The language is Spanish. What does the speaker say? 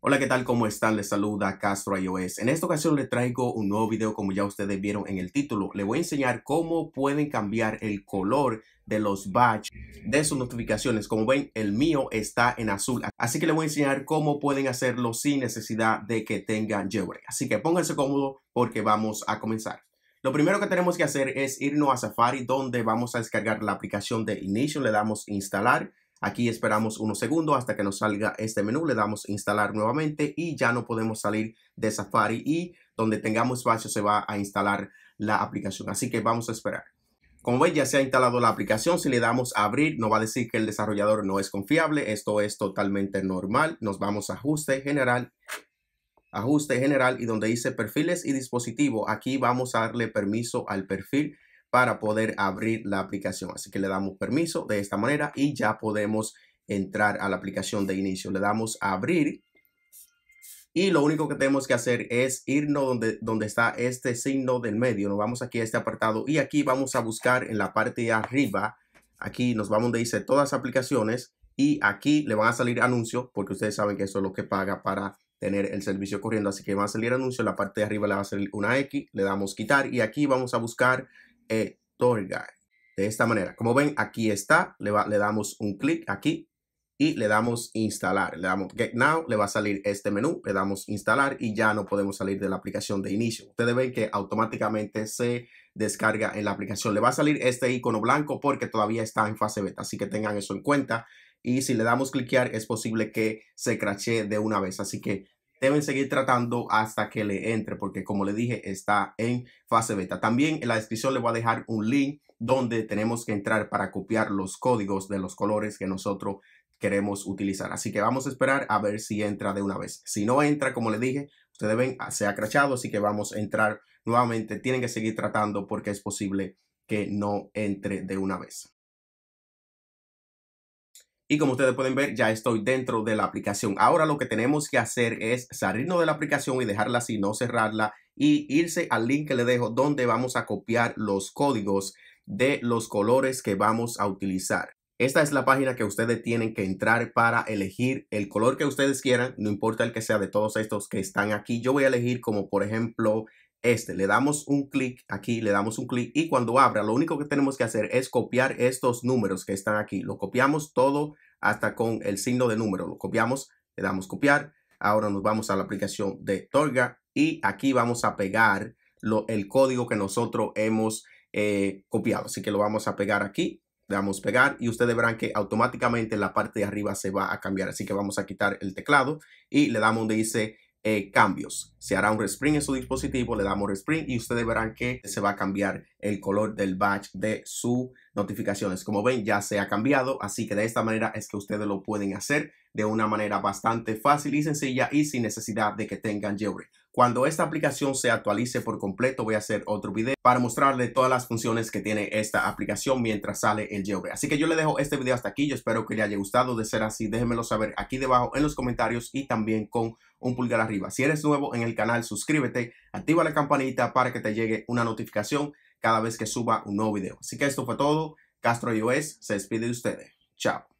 Hola, ¿qué tal? ¿Cómo están? Les saluda Castro iOS. En esta ocasión les traigo un nuevo video como ya ustedes vieron en el título. Les voy a enseñar cómo pueden cambiar el color de los badges de sus notificaciones. Como ven, el mío está en azul. Así que les voy a enseñar cómo pueden hacerlo sin necesidad de que tengan jailbreak. Así que pónganse cómodo porque vamos a comenzar. Lo primero que tenemos que hacer es irnos a Safari donde vamos a descargar la aplicación de inicio. Le damos instalar Aquí esperamos unos segundos hasta que nos salga este menú. Le damos instalar nuevamente y ya no podemos salir de Safari y donde tengamos espacio se va a instalar la aplicación. Así que vamos a esperar. Como ven, ya se ha instalado la aplicación. Si le damos a abrir, no va a decir que el desarrollador no es confiable. Esto es totalmente normal. Nos vamos a ajuste general, ajuste general y donde dice perfiles y dispositivo, aquí vamos a darle permiso al perfil para poder abrir la aplicación. Así que le damos permiso de esta manera y ya podemos entrar a la aplicación de inicio. Le damos a abrir y lo único que tenemos que hacer es irnos donde, donde está este signo del medio. Nos vamos aquí a este apartado y aquí vamos a buscar en la parte de arriba. Aquí nos vamos donde dice todas aplicaciones y aquí le van a salir anuncios porque ustedes saben que eso es lo que paga para tener el servicio corriendo. Así que va a salir anuncio. En la parte de arriba le va a salir una X. Le damos quitar y aquí vamos a buscar de esta manera, como ven, aquí está, le, damos un clic aquí y le damos instalar. Le damos get now, le va a salir este menú, le damos instalar y ya no podemos salir de la aplicación de inicio. Ustedes ven que automáticamente se descarga en la aplicación. Le va a salir este icono blanco porque todavía está en fase beta, así que tengan eso en cuenta. Y si le damos cliquear es posible que se crache de una vez, así que deben seguir tratando hasta que le entre, porque como le dije, está en fase beta. También en la descripción le voy a dejar un link donde tenemos que entrar para copiar los códigos de los colores que nosotros queremos utilizar. Así que vamos a esperar a ver si entra de una vez. Si no entra, como le dije, ustedes ven, ah, se ha crachado, así que vamos a entrar nuevamente. Tienen que seguir tratando porque es posible que no entre de una vez. Y como ustedes pueden ver, ya estoy dentro de la aplicación. Ahora lo que tenemos que hacer es salirnos de la aplicación y dejarla así, no cerrarla y irse al link que le dejo donde vamos a copiar los códigos de los colores que vamos a utilizar. Esta es la página que ustedes tienen que entrar para elegir el color que ustedes quieran, no importa el que sea de todos estos que están aquí. Yo voy a elegir como por ejemplo este, le damos un clic aquí, le damos un clic y cuando abra, lo único que tenemos que hacer es copiar estos números que están aquí. Lo copiamos todo hasta con el signo de número. Lo copiamos, le damos copiar. Ahora nos vamos a la aplicación de Torga y aquí vamos a pegar lo, el código que nosotros hemos eh, copiado. Así que lo vamos a pegar aquí. Le damos pegar y ustedes verán que automáticamente la parte de arriba se va a cambiar. Así que vamos a quitar el teclado y le damos donde dice eh, cambios. Se hará un respring en su dispositivo, le damos respring y ustedes verán que se va a cambiar el color del batch de sus notificaciones. Como ven, ya se ha cambiado, así que de esta manera es que ustedes lo pueden hacer de una manera bastante fácil y sencilla y sin necesidad de que tengan Jailbreak. Cuando esta aplicación se actualice por completo, voy a hacer otro video para mostrarle todas las funciones que tiene esta aplicación mientras sale el Jailbreak. Así que yo le dejo este video hasta aquí. Yo espero que le haya gustado. De ser así, déjenmelo saber aquí debajo en los comentarios y también con un pulgar arriba. Si eres nuevo en el canal, suscríbete, activa la campanita para que te llegue una notificación cada vez que suba un nuevo video. Así que esto fue todo. Castro iOS se despide de ustedes. Chao.